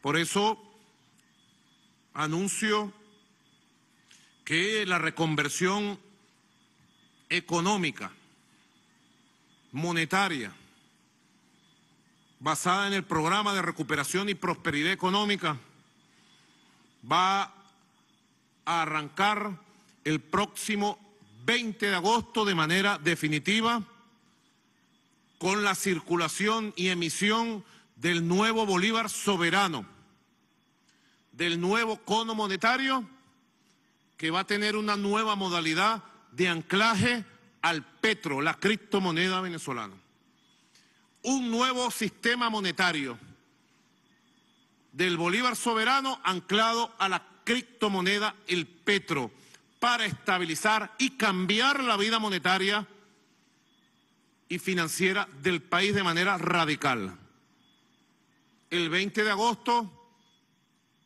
Por eso anuncio que la reconversión económica, monetaria, basada en el programa de recuperación y prosperidad económica, va a arrancar el próximo 20 de agosto de manera definitiva con la circulación y emisión del nuevo Bolívar soberano, del nuevo cono monetario que va a tener una nueva modalidad de anclaje al petro, la criptomoneda venezolana. Un nuevo sistema monetario del Bolívar soberano anclado a la criptomoneda, el petro, para estabilizar y cambiar la vida monetaria y financiera del país de manera radical el 20 de agosto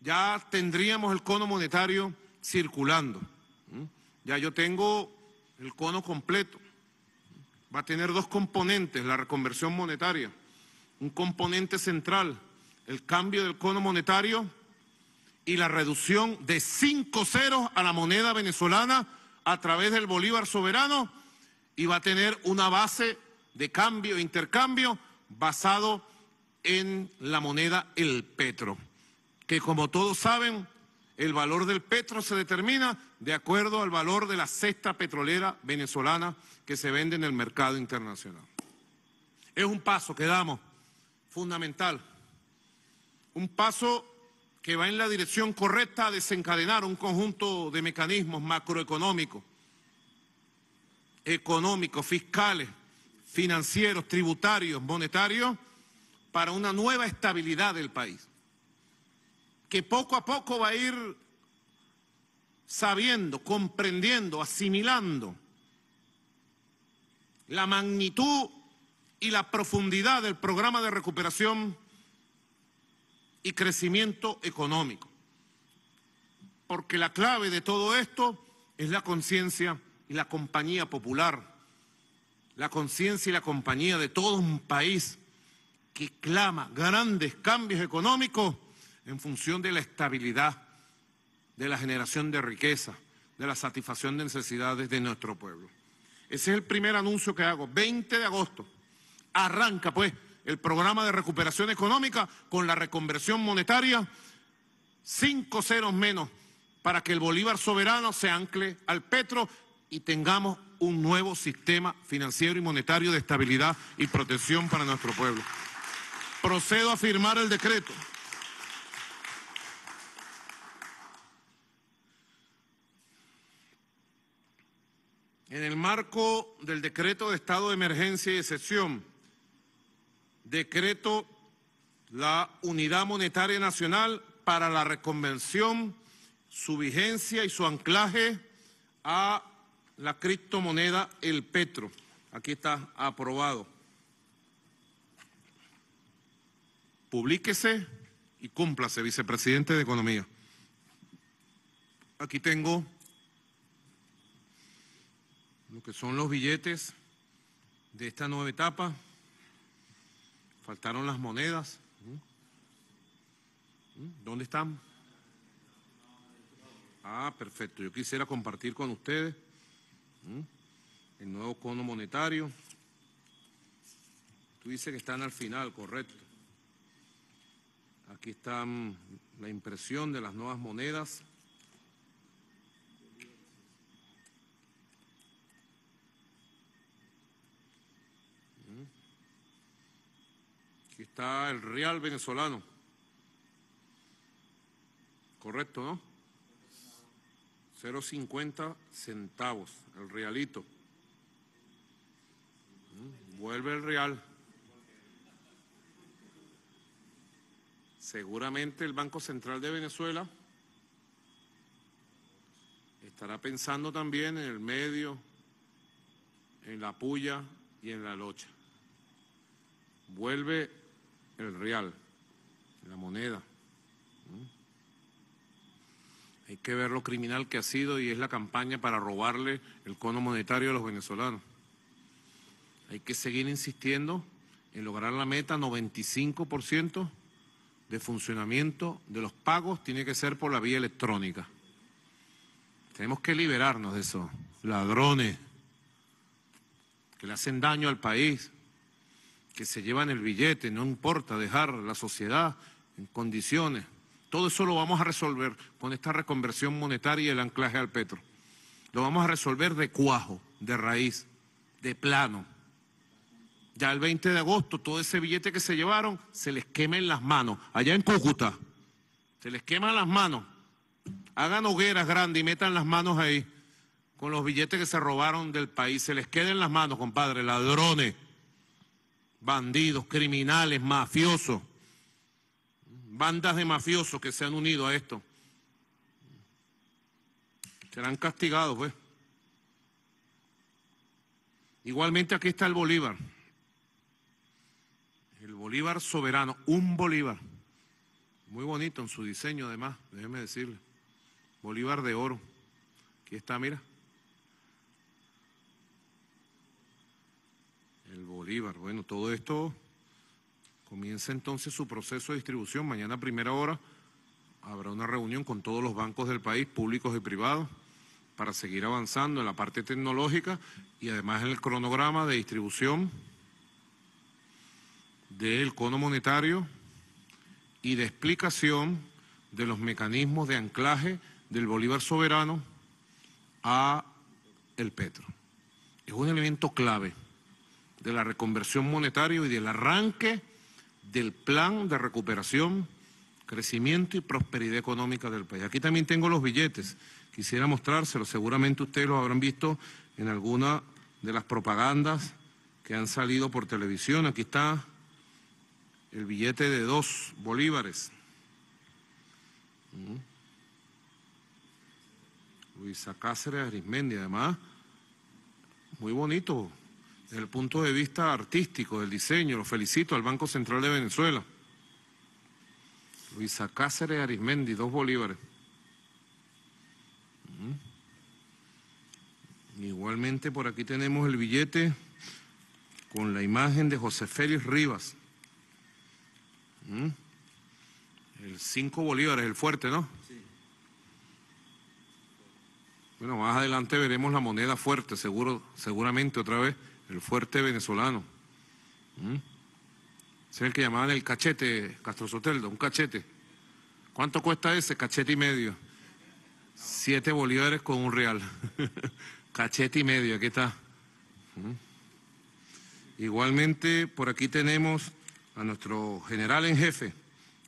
ya tendríamos el cono monetario circulando. ¿Mm? Ya yo tengo el cono completo. Va a tener dos componentes, la reconversión monetaria. Un componente central, el cambio del cono monetario y la reducción de cinco ceros a la moneda venezolana a través del Bolívar soberano y va a tener una base de cambio, e intercambio, basado en la moneda el petro, que como todos saben, el valor del petro se determina de acuerdo al valor de la cesta petrolera venezolana que se vende en el mercado internacional. Es un paso que damos fundamental, un paso que va en la dirección correcta a desencadenar un conjunto de mecanismos macroeconómicos, económicos, fiscales, financieros, tributarios, monetarios, para una nueva estabilidad del país, que poco a poco va a ir sabiendo, comprendiendo, asimilando la magnitud y la profundidad del programa de recuperación y crecimiento económico. Porque la clave de todo esto es la conciencia y la compañía popular, la conciencia y la compañía de todo un país que clama grandes cambios económicos en función de la estabilidad, de la generación de riqueza, de la satisfacción de necesidades de nuestro pueblo. Ese es el primer anuncio que hago, 20 de agosto. Arranca pues el programa de recuperación económica con la reconversión monetaria, cinco ceros menos para que el Bolívar soberano se ancle al petro y tengamos un nuevo sistema financiero y monetario de estabilidad y protección para nuestro pueblo. Procedo a firmar el decreto. En el marco del decreto de estado de emergencia y excepción, decreto la Unidad Monetaria Nacional para la reconvención, su vigencia y su anclaje a la criptomoneda el petro. Aquí está aprobado. Publíquese y cúmplase, vicepresidente de Economía. Aquí tengo lo que son los billetes de esta nueva etapa. Faltaron las monedas. ¿Mm? ¿Mm? ¿Dónde están? Ah, perfecto. Yo quisiera compartir con ustedes ¿Mm? el nuevo cono monetario. Tú dices que están al final, correcto. Aquí está mm, la impresión de las nuevas monedas. Mm. Aquí está el real venezolano. Correcto, ¿no? 0.50 centavos, el realito. Mm, vuelve el real. Seguramente el Banco Central de Venezuela estará pensando también en el medio, en la puya y en la locha. Vuelve el real, la moneda. Hay que ver lo criminal que ha sido y es la campaña para robarle el cono monetario a los venezolanos. Hay que seguir insistiendo en lograr la meta 95% de funcionamiento de los pagos tiene que ser por la vía electrónica. Tenemos que liberarnos de esos ladrones que le hacen daño al país, que se llevan el billete, no importa dejar la sociedad en condiciones. Todo eso lo vamos a resolver con esta reconversión monetaria y el anclaje al petro. Lo vamos a resolver de cuajo, de raíz, de plano ya el 20 de agosto todo ese billete que se llevaron se les quema en las manos, allá en Cúcuta, se les queman las manos. Hagan hogueras grandes y metan las manos ahí con los billetes que se robaron del país. Se les queden las manos, compadre, ladrones, bandidos, criminales, mafiosos, bandas de mafiosos que se han unido a esto. Serán castigados, pues. Igualmente aquí está el Bolívar. Bolívar soberano, un Bolívar. Muy bonito en su diseño además, déjeme decirle. Bolívar de oro. Aquí está, mira. El Bolívar. Bueno, todo esto comienza entonces su proceso de distribución. Mañana a primera hora habrá una reunión con todos los bancos del país, públicos y privados, para seguir avanzando en la parte tecnológica y además en el cronograma de distribución del cono monetario y de explicación de los mecanismos de anclaje del Bolívar soberano a el petro. Es un elemento clave de la reconversión monetaria y del arranque del plan de recuperación, crecimiento y prosperidad económica del país. Aquí también tengo los billetes, quisiera mostrárselos, seguramente ustedes los habrán visto en alguna de las propagandas que han salido por televisión. Aquí está el billete de dos bolívares. Luisa Cáceres Arismendi, además, muy bonito desde el punto de vista artístico, del diseño, lo felicito al Banco Central de Venezuela. Luisa Cáceres Arismendi, dos bolívares. Igualmente por aquí tenemos el billete con la imagen de José Félix Rivas. El 5 bolívares, el fuerte, ¿no? Sí. Bueno, más adelante veremos la moneda fuerte, seguro, seguramente otra vez, el fuerte venezolano. Ese Es el que llamaban el cachete, Castro Soteldo, un cachete. ¿Cuánto cuesta ese? Cachete y medio. Siete bolívares con un real. cachete y medio, aquí está. Igualmente, por aquí tenemos a nuestro general en jefe,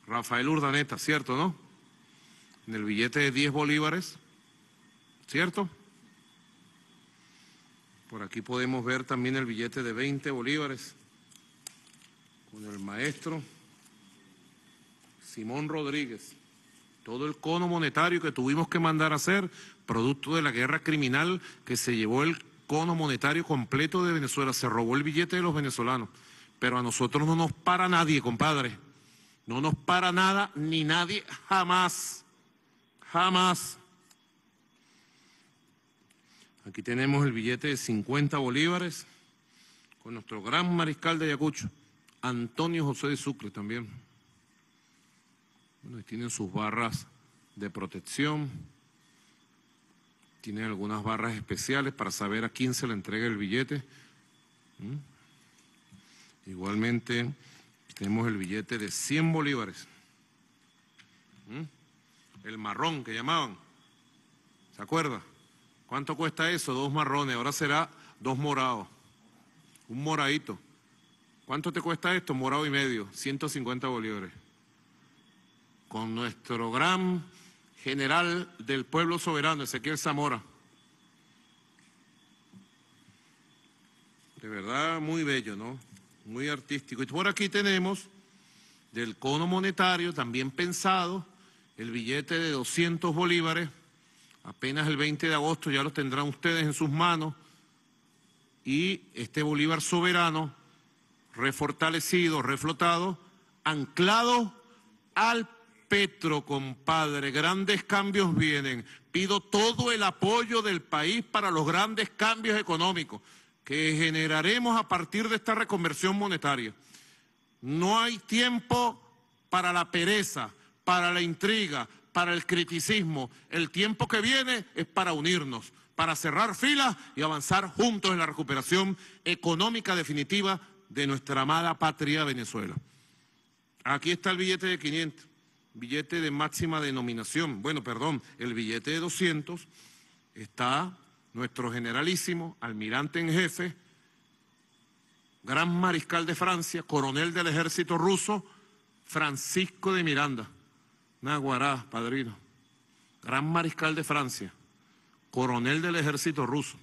Rafael Urdaneta, ¿cierto, no? En el billete de 10 bolívares, ¿cierto? Por aquí podemos ver también el billete de 20 bolívares con el maestro Simón Rodríguez. Todo el cono monetario que tuvimos que mandar a hacer, producto de la guerra criminal que se llevó el cono monetario completo de Venezuela, se robó el billete de los venezolanos. Pero a nosotros no nos para nadie, compadre. No nos para nada ni nadie jamás. Jamás. Aquí tenemos el billete de 50 bolívares con nuestro gran mariscal de Ayacucho, Antonio José de Sucre también. tienen sus barras de protección. Tienen algunas barras especiales para saber a quién se le entrega el billete. ¿Mm? Igualmente, tenemos el billete de 100 bolívares. ¿Mm? El marrón que llamaban. ¿Se acuerda? ¿Cuánto cuesta eso? Dos marrones. Ahora será dos morados. Un moradito. ¿Cuánto te cuesta esto? Morado y medio. 150 bolívares. Con nuestro gran general del pueblo soberano, Ezequiel Zamora. De verdad, muy bello, ¿no? muy artístico. Y por aquí tenemos del cono monetario, también pensado, el billete de 200 bolívares, apenas el 20 de agosto ya lo tendrán ustedes en sus manos, y este bolívar soberano, refortalecido, reflotado, anclado al Petro, compadre, grandes cambios vienen. Pido todo el apoyo del país para los grandes cambios económicos que generaremos a partir de esta reconversión monetaria. No hay tiempo para la pereza, para la intriga, para el criticismo. El tiempo que viene es para unirnos, para cerrar filas y avanzar juntos en la recuperación económica definitiva de nuestra amada patria Venezuela. Aquí está el billete de 500, billete de máxima denominación. Bueno, perdón, el billete de 200 está nuestro generalísimo, almirante en jefe, gran mariscal de Francia, coronel del ejército ruso, Francisco de Miranda. Naguará, padrino. Gran mariscal de Francia, coronel del ejército ruso,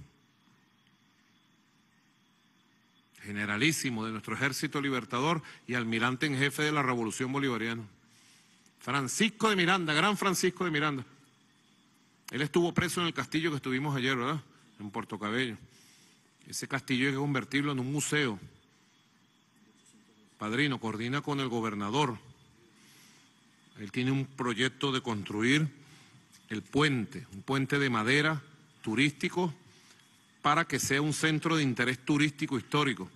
generalísimo de nuestro ejército libertador y almirante en jefe de la revolución bolivariana. Francisco de Miranda, gran Francisco de Miranda. Él estuvo preso en el castillo que estuvimos ayer, ¿verdad? En Puerto Cabello. Ese castillo hay que convertirlo en un museo. Padrino, coordina con el gobernador. Él tiene un proyecto de construir el puente, un puente de madera turístico para que sea un centro de interés turístico histórico.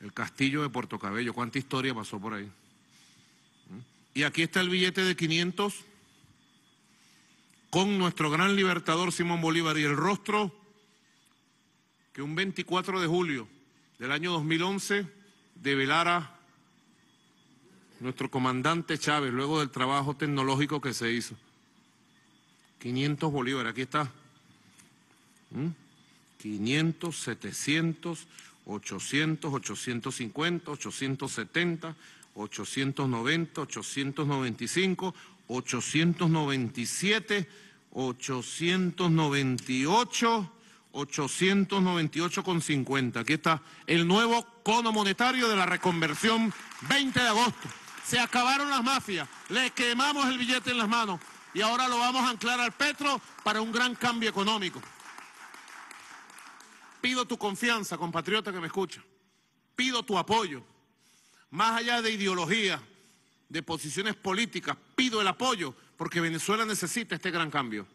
El castillo de Puerto Cabello, cuánta historia pasó por ahí. ¿Mm? Y aquí está el billete de 500 con nuestro gran libertador Simón Bolívar y el rostro que un 24 de julio del año 2011 develara nuestro comandante Chávez luego del trabajo tecnológico que se hizo. 500 Bolívar, aquí está. 500, 700, 800, 850, 870, 890, 895, 897, 898, 898 con 50. Aquí está el nuevo cono monetario de la reconversión 20 de agosto. Se acabaron las mafias, le quemamos el billete en las manos y ahora lo vamos a anclar al Petro para un gran cambio económico. Pido tu confianza, compatriota que me escucha. Pido tu apoyo. Más allá de ideología, de posiciones políticas, pido el apoyo porque Venezuela necesita este gran cambio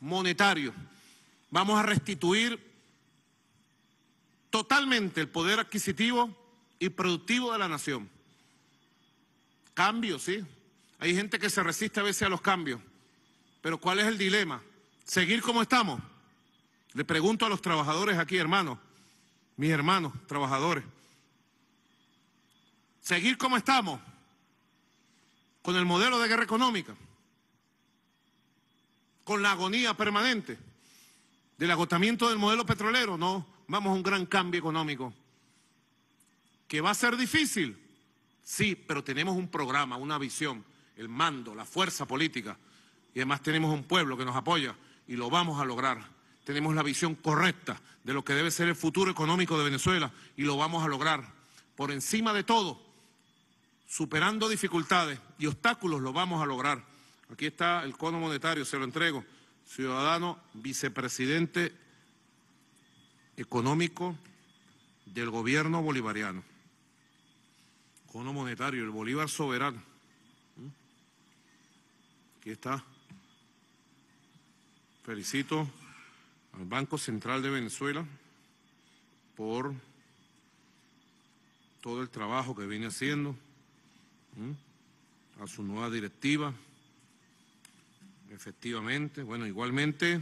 monetario. Vamos a restituir totalmente el poder adquisitivo y productivo de la nación. Cambio, sí. Hay gente que se resiste a veces a los cambios, pero ¿cuál es el dilema? ¿Seguir como estamos? Le pregunto a los trabajadores aquí, hermanos, mis hermanos, trabajadores. ¿Seguir como estamos? con el modelo de guerra económica, con la agonía permanente del agotamiento del modelo petrolero, no, vamos a un gran cambio económico. ¿Que va a ser difícil? Sí, pero tenemos un programa, una visión, el mando, la fuerza política y además tenemos un pueblo que nos apoya y lo vamos a lograr. Tenemos la visión correcta de lo que debe ser el futuro económico de Venezuela y lo vamos a lograr. Por encima de todo, Superando dificultades y obstáculos lo vamos a lograr. Aquí está el cono monetario, se lo entrego. Ciudadano vicepresidente económico del gobierno bolivariano. Cono monetario, el Bolívar soberano. Aquí está. Felicito al Banco Central de Venezuela por todo el trabajo que viene haciendo. ¿Mm? a su nueva directiva. Efectivamente, bueno, igualmente